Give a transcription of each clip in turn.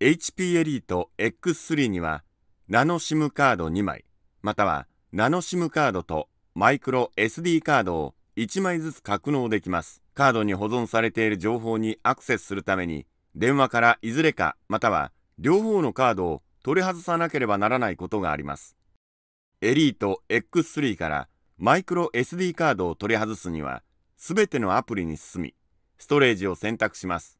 HP エリート X3 にはナノ SIM カード2枚またはナノ SIM カードとマイクロ SD カードを1枚ずつ格納できますカードに保存されている情報にアクセスするために電話からいずれかまたは両方のカードを取り外さなければならないことがありますエリート X3 からマイクロ SD カードを取り外すには全てのアプリに進みストレージを選択します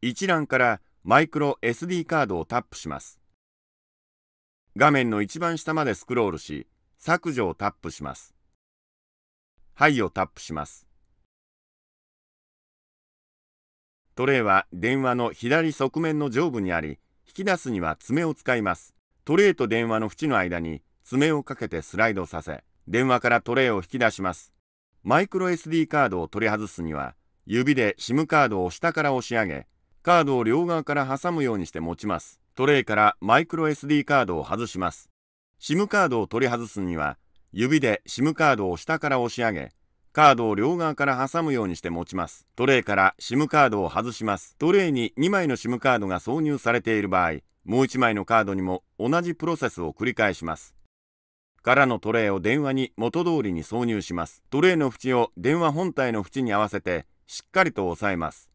一覧からマイクロ SD カードをタップします。画面の一番下までスクロールし、削除をタップします。はいをタップします。トレイは電話の左側面の上部にあり、引き出すには爪を使います。トレイと電話の縁の間に爪をかけてスライドさせ、電話からトレイを引き出します。マイクロ SD カードを取り外すには、指で SIM カードを下から押し上げ、カードを両側から挟むようにして持ちます。トレイからマイクロ SD カードを外します。SIM カードを取り外すには、指で SIM カードを下から押し上げ、カードを両側から挟むようにして持ちます。トレイから SIM カードを外します。トレイに2枚の SIM カードが挿入されている場合、もう1枚のカードにも同じプロセスを繰り返します。からのトレイを電話に元通りに挿入します。トレイの縁を電話本体の縁に合わせてしっかりと押さえます。